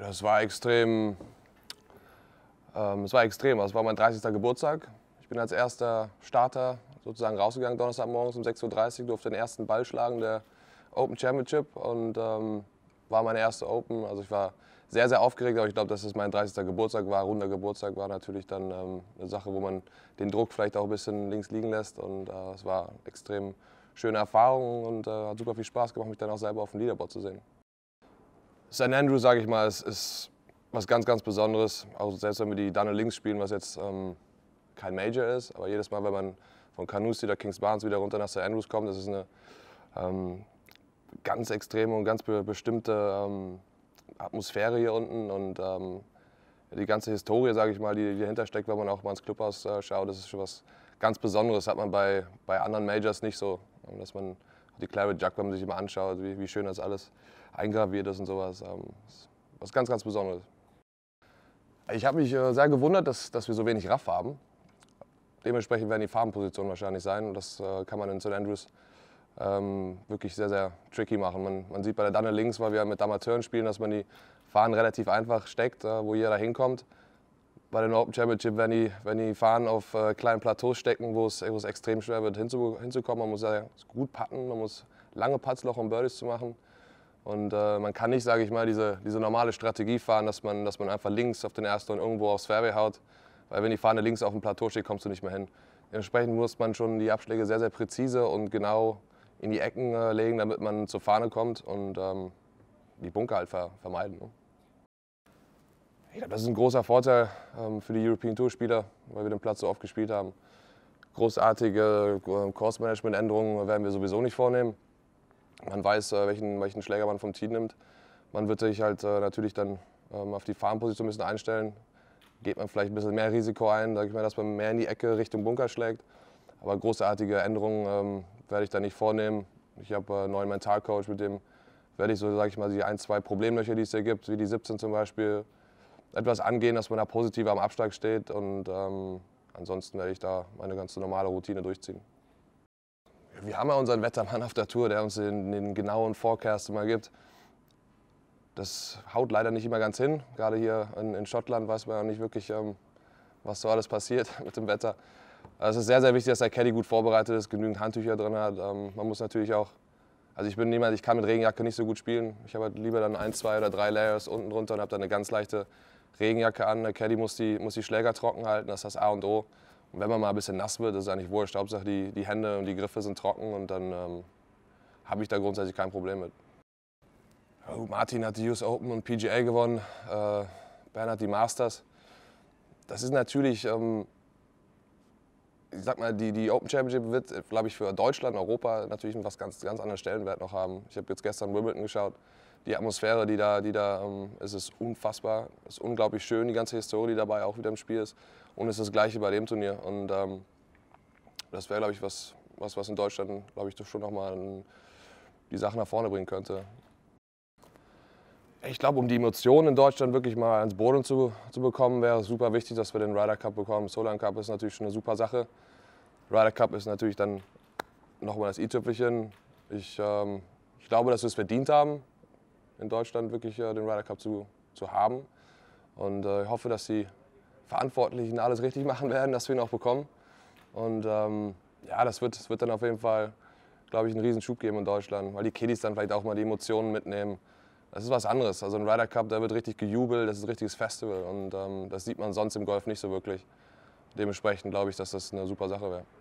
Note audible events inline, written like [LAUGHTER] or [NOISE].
Das war extrem. Ähm, es war extrem. Also es war mein 30. Geburtstag. Ich bin als erster Starter sozusagen rausgegangen. Donnerstagmorgens um 6.30 Uhr durfte den ersten Ball schlagen der Open Championship und ähm, war meine erste Open. Also ich war sehr, sehr aufgeregt, aber ich glaube, dass es mein 30. Geburtstag war. Runder Geburtstag war natürlich dann ähm, eine Sache, wo man den Druck vielleicht auch ein bisschen links liegen lässt. Und äh, es war extrem schöne Erfahrung und äh, hat super viel Spaß gemacht, mich dann auch selber auf dem Leaderboard zu sehen. St. Andrew, sage ich mal, ist, ist, was ganz, ganz Besonderes. Auch selbst wenn wir die Dano Links spielen, was jetzt ähm, kein Major ist, aber jedes Mal, wenn man von Canusti oder Kings Barnes wieder runter nach St. Andrews kommt, das ist eine ähm, ganz extreme und ganz be bestimmte ähm, Atmosphäre hier unten und ähm, die ganze Historie, sage ich mal, die, die dahinter steckt, wenn man auch mal ins Clubhaus äh, schaut, das ist schon was ganz Besonderes. Hat man bei, bei anderen Majors nicht so, ähm, dass man die Claret Jug, wenn man sich immer anschaut, wie, wie, schön das alles eingraviert ist und sowas. Ähm, ist was ganz, ganz Besonderes. Ich habe mich äh, sehr gewundert, dass, dass wir so wenig Raff haben. Dementsprechend werden die Farbenpositionen wahrscheinlich sein und das äh, kann man in St. Andrews ähm, wirklich sehr, sehr tricky machen. Man, man sieht bei der Danne links, weil wir mit Amateuren spielen, dass man die Fahnen relativ einfach steckt, äh, wo jeder hinkommt bei den Open Championship, wenn die, wenn die Fahnen auf äh, kleinen Plateaus stecken, wo es, extrem schwer wird hinzu, hinzukommen. Man muss ja gut patten, man muss lange Putts noch, um Birdies zu machen. Und äh, man kann nicht, sage ich mal, diese, diese normale Strategie fahren, dass man, dass man einfach links auf den ersten und irgendwo aufs Fairway haut. Weil wenn die Fahne links auf dem Plateau steht, kommst du nicht mehr hin. Entsprechend muss man schon die Abschläge sehr, sehr präzise und genau in die Ecken äh, legen, damit man zur Fahne kommt und ähm, die Bunker halt ver vermeiden. Ne? Ich glaube, das ist ein großer Vorteil ähm, für die European Tour-Spieler, weil wir den Platz so oft gespielt haben. Großartige Kursmanagement-Änderungen ähm, werden wir sowieso nicht vornehmen. Man weiß, äh, welchen, welchen Schläger man vom Team nimmt. Man wird sich halt äh, natürlich dann ähm, auf die Farmposition ein bisschen einstellen. Geht man vielleicht ein bisschen mehr Risiko ein, ich mal, dass man mehr in die Ecke Richtung Bunker schlägt. Aber großartige Änderungen werde ich da nicht vornehmen. Ich habe äh, einen neuen Mentalcoach, mit dem werde ich so, sage ich mal, die ein, zwei Problemlöcher, die es hier gibt, wie die 17 zum Beispiel, etwas angehen, dass man da positiver am Abschlag steht. Und ähm, ansonsten werde ich da meine ganz normale Routine durchziehen. Wir haben ja unseren Wettermann auf der Tour, der uns den, den genauen Forecast immer gibt. Das haut leider nicht immer ganz hin. Gerade hier in, in Schottland weiß man ja nicht wirklich, ähm, was so alles passiert [LAUGHS] mit dem Wetter. Also es ist sehr, sehr wichtig, dass der Caddy gut vorbereitet ist, genügend Handtücher drin hat. Ähm, man muss natürlich auch, also ich bin niemand, ich kann mit Regenjacke nicht so gut spielen. Ich habe halt lieber dann ein, zwei oder drei Layers unten drunter und habe dann eine ganz leichte Regenjacke an, der ne, Caddy muss die, muss die Schläger trocken halten, das ist das A und O. Und wenn man mal ein bisschen nass wird, ist es eigentlich wurscht. Hauptsache die, die Hände und die Griffe sind trocken und dann ähm, habe ich da grundsätzlich kein Problem mit. Oh, Martin hat die US Open und PGA gewonnen, äh, Bernhard die Masters. Das ist natürlich, ähm, ich sag mal, die, die Open Championship wird, äh, glaube ich, für Deutschland, Europa natürlich einen ganz, ganz anderen Stellenwert noch haben. Ich habe jetzt gestern Wimbledon geschaut die Atmosphäre, die da, die da ähm, es ist unfassbar. Es ist unglaublich schön, die ganze Historie, die dabei auch wieder im Spiel ist. Und es ist das Gleiche bei dem Turnier. Und ähm, das wäre, glaube ich, was, was, was in Deutschland, glaube ich, schon nochmal die Sachen nach vorne bringen könnte. Ich glaube, um die Emotionen in Deutschland wirklich mal ans Boden zu, zu bekommen, wäre es super wichtig, dass wir den Ryder Cup bekommen. Solan Cup ist natürlich schon eine super Sache. Ryder Cup ist natürlich dann nochmal das i-Tüpfelchen. Ich, ähm, ich glaube, dass wir es verdient haben in Deutschland wirklich äh, den Ryder Cup zu, zu haben. Und äh, ich hoffe, dass die Verantwortlichen alles richtig machen werden, dass wir ihn auch bekommen. Und ähm, ja, das wird, das wird dann auf jeden Fall, glaube ich, einen Riesenschub geben in Deutschland, weil die Kiddies dann vielleicht auch mal die Emotionen mitnehmen. Das ist was anderes. Also ein Ryder Cup, da wird richtig gejubelt, das ist ein richtiges Festival und ähm, das sieht man sonst im Golf nicht so wirklich. Dementsprechend glaube ich, dass das eine super Sache wäre.